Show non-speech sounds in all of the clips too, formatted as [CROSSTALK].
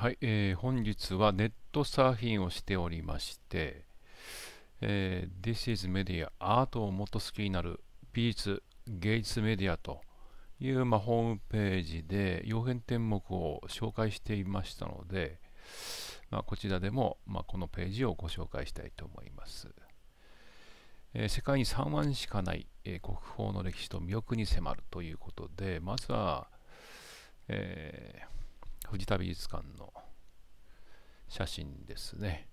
はい、えー、本日はネットサーフィンをしておりまして、えー、This is Media アートをもっと好きになる美術芸術メディアという、まあ、ホームページで曜変天目を紹介していましたので、まあ、こちらでも、まあ、このページをご紹介したいと思います、えー、世界に3万しかない、えー、国宝の歴史と魅力に迫るということでまずは、えー藤田美術館の写真ですね。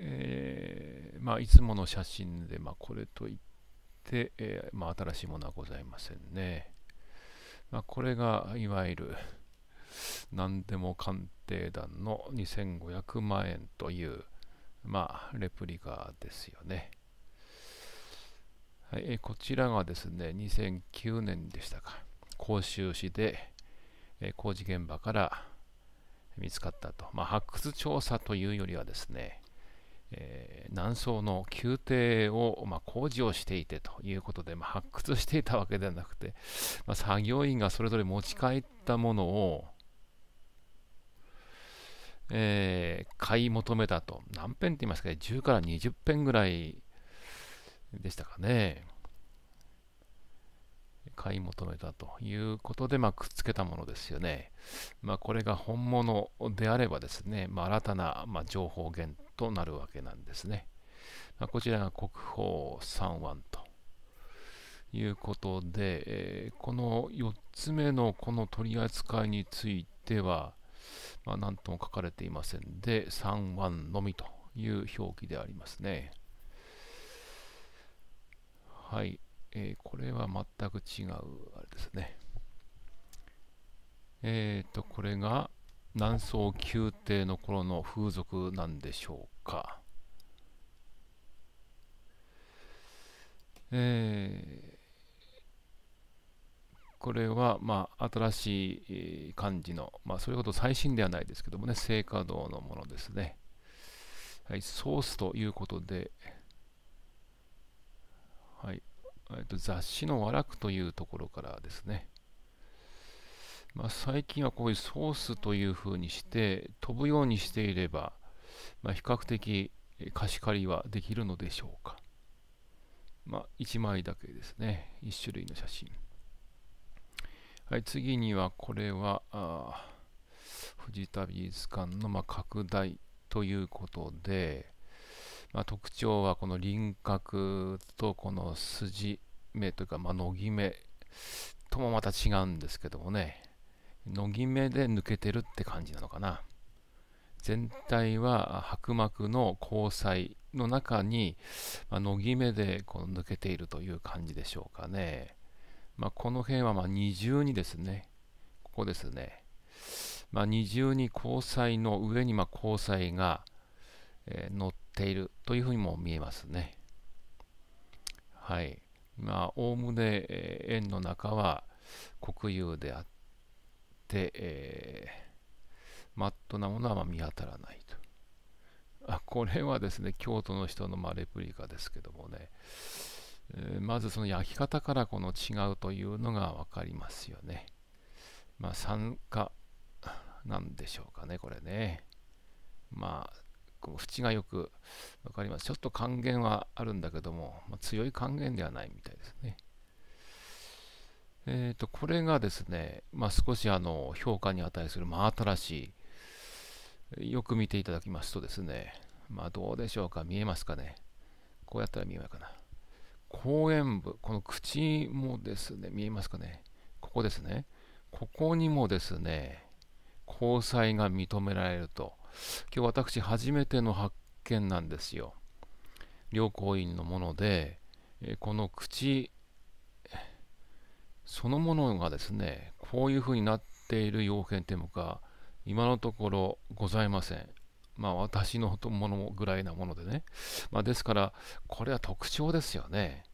えー、まあ、いつもの写真で、まあ、これといって、えー、まあ、新しいものはございませんね。まあ、これが、いわゆる、何でも鑑定団の2500万円という、まあ、レプリカですよね。はい、こちらがですね、2009年でしたか。甲州市で、え工事現場から見つかったと、まあ、発掘調査というよりはですね、えー、南宋の宮廷を、まあ、工事をしていてということで、まあ、発掘していたわけではなくて、まあ、作業員がそれぞれ持ち帰ったものを、えー、買い求めたと何ンって言いますかね10から20ンぐらいでしたかね。買い求めたということで、まあ、くっつけたものですよね。まあ、これが本物であればですね、まあ、新たな、ま情報源となるわけなんですね。まこちらが国宝3腕ということで、えこの4つ目のこの取り扱いについては、ま何とも書かれていませんで、3腕のみという表記でありますね。はい。えー、これは全く違う、あれですね。えっ、ー、と、これが南宋宮廷の頃の風俗なんでしょうか。えー、これは、まあ、新しい漢字の、まあ、それほど最新ではないですけどもね、聖火堂のものですね。はい、ソースということで、えっと、雑誌の和楽というところからですね、まあ、最近はこういうソースというふうにして飛ぶようにしていれば、まあ、比較的貸し借りはできるのでしょうか。まあ、1枚だけですね。1種類の写真。はい、次にはこれは、あ富士田美術館のま拡大ということで、まあ、特徴はこの輪郭とこの筋目というか、まあ、のぎ目ともまた違うんですけどもねのぎ目で抜けてるって感じなのかな全体は白膜の交際の中に、まあ、のぎ目でこの抜けているという感じでしょうかね、まあ、この辺はま二重にですねここですね、まあ、二重に交際の上にま交際が、えー、乗ってているというふうにも見えますね。はい。まあ、おおむね、えー、円の中は国有であって、えー、マットなものはま見当たらないと。あこれはですね、京都の人のまレプリカですけどもね、えー、まずその焼き方からこの違うというのが分かりますよね。まあ、酸化なんでしょうかね、これね。まあ、こう縁がよく分かります。ちょっと還元はあるんだけども、まあ、強い還元ではないみたいですね。えっ、ー、と、これがですね、まあ、少しあの評価に値する真新しい、よく見ていただきますとですね、まあ、どうでしょうか、見えますかね。こうやったら見えないかな。後円部、この口もですね、見えますかね。ここですね。ここにもですね、交際が認められると。今日私初めての発見なんですよ。良行院のもので、この口そのものがですね、こういうふうになっている要件というか、今のところございません。まあ私のものぐらいなものでね。まあ、ですから、これは特徴ですよね。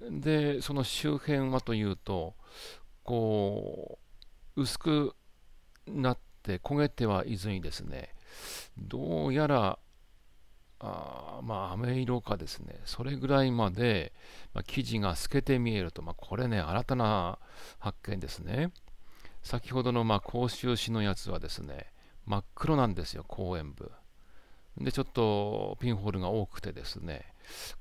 で、その周辺はというと、こう、薄くなってって焦げてはいずにですね、どうやら、あまあ、飴色かですね、それぐらいまで、まあ、生地が透けて見えると、まあ、これね、新たな発見ですね。先ほどの、まあ、甲州市のやつはですね、真っ黒なんですよ、公園部。で、ちょっとピンホールが多くてですね、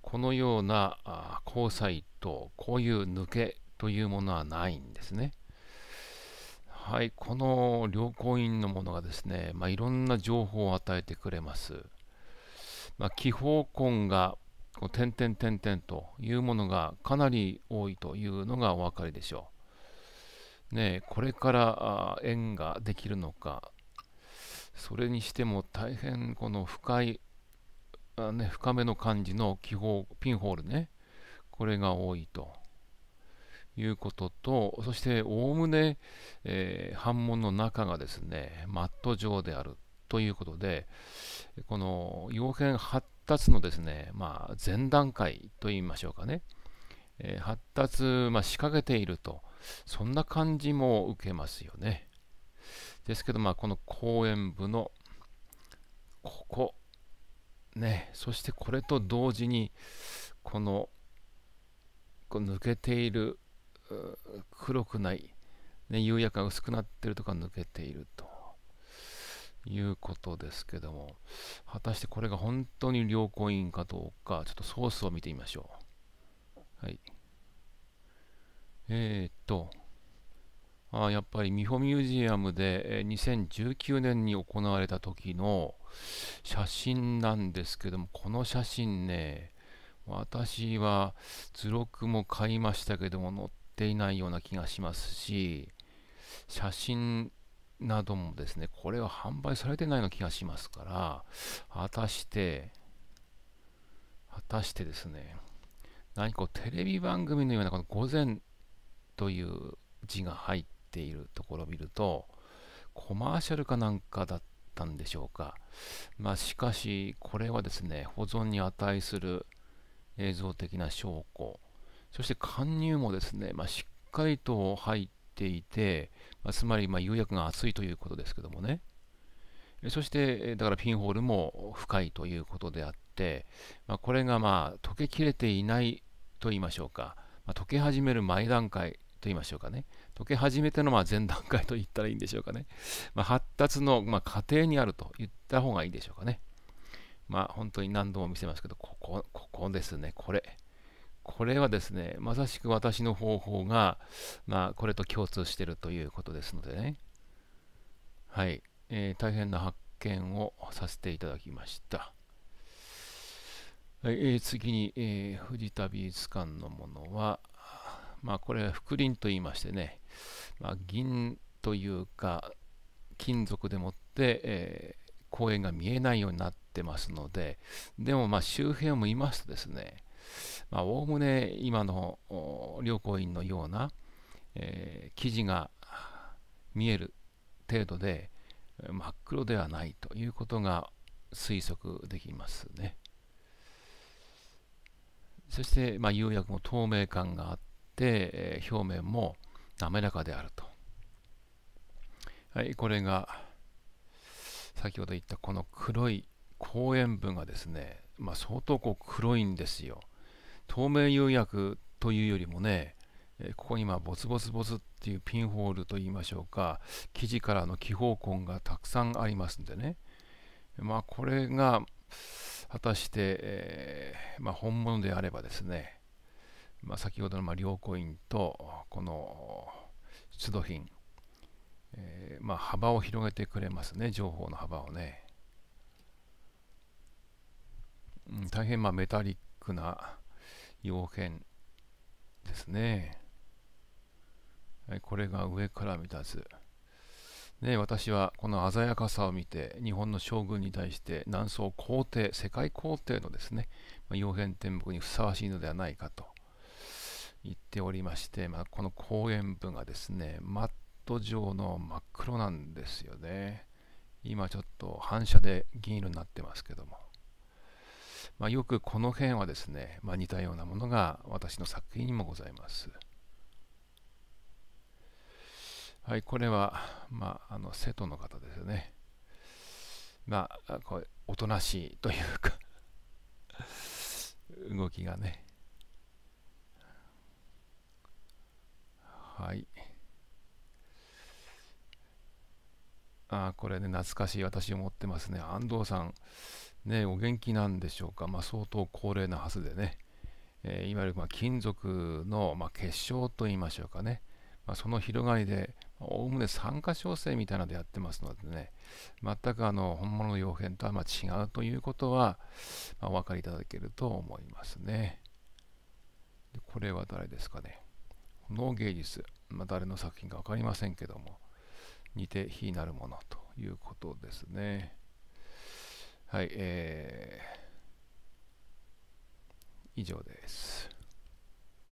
このような交際と、こういう抜けというものはないんですね。はい、この良好院のものがですね、まあ、いろんな情報を与えてくれます。まあ、気泡根がこう点々点々というものがかなり多いというのがお分かりでしょう。ねこれから円ができるのか、それにしても大変この深い、あね、深めの感じの気泡、ピンホールね、これが多いと。いうことと、そしておおむね、えー、版門の中がですね、マット状であるということで、この要件発達のですね、まあ、前段階と言いましょうかね、えー、発達、まあ、仕掛けていると、そんな感じも受けますよね。ですけど、まあ、この公演部のここ、ね、そしてこれと同時に、このこう抜けている黒くない、ね、釉薬が薄くなってるとか抜けているということですけども果たしてこれが本当に良好印かどうかちょっとソースを見てみましょうはいえー、っとあやっぱり美ホミュージアムで2019年に行われた時の写真なんですけどもこの写真ね私は図録も買いましたけども載っていないような気がしますし、写真などもですね、これは販売されてないような気がしますから、果たして、果たしてですね、何かテレビ番組のようなこの午前という字が入っているところを見ると、コマーシャルかなんかだったんでしょうか。まあ、しかし、これはですね、保存に値する映像的な証拠そして貫入もですね、まあ、しっかりと入っていて、まあ、つまりま釉薬が厚いということですけどもね。そして、だからピンホールも深いということであって、まあ、これがまあ溶けきれていないと言いましょうか、ま溶け始める前段階と言いましょうかね。溶け始めてのま前段階と言ったらいいんでしょうかね。まあ、発達のま過程にあると言った方がいいでしょうかね。まあ、本当に何度も見せますけど、ここ、ここですね。これ。これはですね、まさしく私の方法が、まあ、これと共通しているということですのでね。はい、えー、大変な発見をさせていただきました。はい、えー、次に、えー、藤田美術館のものは、まあ、これは覆輪と言いましてね、まあ、銀というか、金属でもって、えー、公園が見えないようになってますので、でもま周辺を見ますとですね、まあ、おおむね今の両行員のような、えー、記事が見える程度で真っ黒ではないということが推測できますね。そして、まあ、釉薬も透明感があって、えー、表面も滑らかであると。はい、これが先ほど言ったこの黒い公塩分がですね、まあ、相当こう黒いんですよ。透明釉薬というよりもね、えここに今ボツボツボツっていうピンホールと言いましょうか生地からの気泡痕がたくさんありますんでねまあこれが果たして、えー、まあ、本物であればですね、まあ、先ほどのま両コインとこの出土品、えー、まあ、幅を広げてくれますね情報の幅をね、うん、大変まメタリックな要変ですね。はい、これが上から見た図。ね、私はこの鮮やかさを見て日本の将軍に対して南宋皇帝世界皇帝のですね、ま変天目にふさわしいのではないかと言っておりまして、まあ、この公園部がですねマット状の真っ黒なんですよね今ちょっと反射で銀色になってますけどもまあ、よくこの辺はですね、まあ、似たようなものが私の作品にもございます。はい、これは、まあ、あの瀬戸の方ですよね。まあ、こうおとなしいというか [LAUGHS] 動きがね。はい。あこれね、懐かしい私を持ってますね。安藤さん、ね、お元気なんでしょうか。まあ、相当高齢なはずでね、えー、いわゆるま金属のま結晶と言いましょうかね。まあ、その広がりで、おおむね酸化焼成みたいなのでやってますのでね、全くあの本物の溶変とはま違うということは、まお分かりいただけると思いますね。でこれは誰ですかね。この芸術、まあ、誰の作品か分かりませんけども。似て非なるものということですね。はい、えー、以上です。